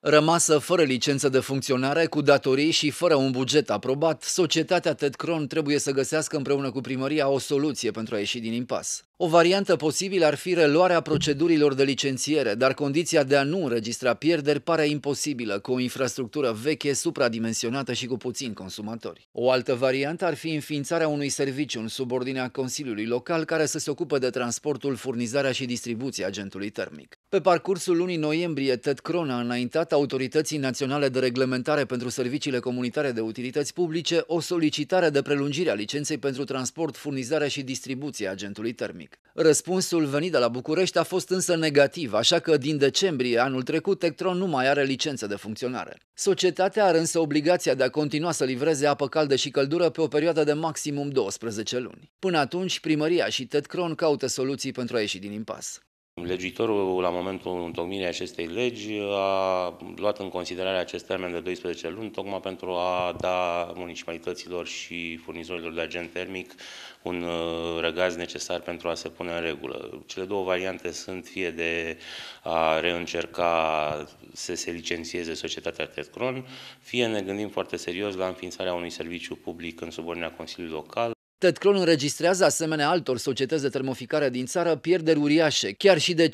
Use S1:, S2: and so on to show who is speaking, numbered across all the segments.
S1: Rămasă fără licență de funcționare, cu datorii și fără un buget aprobat, societatea Ted Cron trebuie să găsească împreună cu primăria o soluție pentru a ieși din impas. O variantă posibilă ar fi reluarea procedurilor de licențiere, dar condiția de a nu înregistra pierderi pare imposibilă cu o infrastructură veche, supradimensionată și cu puțini consumatori. O altă variantă ar fi înființarea unui serviciu în subordinea Consiliului Local care să se ocupe de transportul, furnizarea și distribuția agentului termic. Pe parcursul lunii noiembrie, Ted Cron a înaintat Autorității Naționale de Reglementare pentru Serviciile Comunitare de Utilități Publice o solicitare de prelungire a licenței pentru transport, furnizarea și distribuția agentului termic economic. Răspunsul venit de la București a fost însă negativ, așa că din decembrie anul trecut Tectron nu mai are licență de funcționare. Societatea are însă obligația de a continua să livreze apă caldă și căldură pe o perioadă de maximum 12 luni. Până atunci, primăria și Tectron caută soluții pentru a ieși din impas.
S2: Legitorul, la momentul întocmirii acestei legi, a luat în considerare acest termen de 12 luni, tocmai pentru a da municipalităților și furnizorilor de agent termic un uh, răgaz necesar pentru a se pune în regulă. Cele două variante sunt fie de a reîncerca să se licențieze societatea Tetcron, fie ne gândim foarte serios la înființarea unui serviciu public în subordinea Consiliului Local,
S1: Tetclon înregistrează asemenea altor societăți de termoficare din țară pierderi uriașe, chiar și de 50%.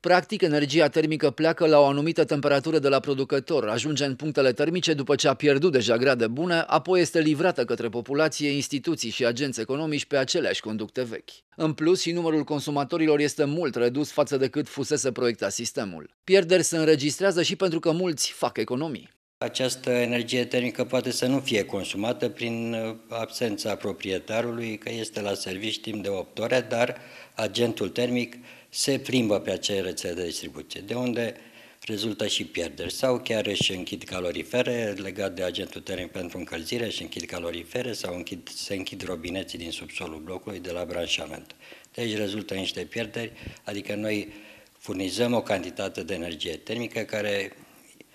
S1: Practic, energia termică pleacă la o anumită temperatură de la producător, ajunge în punctele termice după ce a pierdut deja grade bune, apoi este livrată către populație, instituții și agenți economici pe aceleași conducte vechi. În plus, și numărul consumatorilor este mult redus față de cât fusese proiectat sistemul. Pierderi se înregistrează și pentru că mulți fac
S3: economii această energie termică poate să nu fie consumată prin uh, absența proprietarului, că este la servici timp de 8 ore, dar agentul termic se plimbă pe acea rețea de distribuție, de unde rezultă și pierderi sau chiar își închid calorifere legat de agentul termic pentru încălzire și închid calorifere sau închid, se închid robineții din subsolul blocului de la branșament. Deci rezultă niște pierderi, adică noi furnizăm o cantitate de energie termică care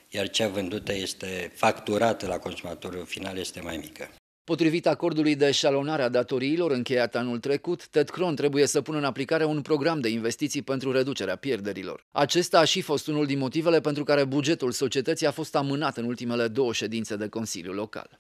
S3: iar cea vândută este facturată la consumatorul final este mai
S1: mică. Potrivit acordului de eșalonare a datoriilor încheiat anul trecut, TEDCRON trebuie să pună în aplicare un program de investiții pentru reducerea pierderilor. Acesta a și fost unul din motivele pentru care bugetul societății a fost amânat în ultimele două ședințe de Consiliu Local.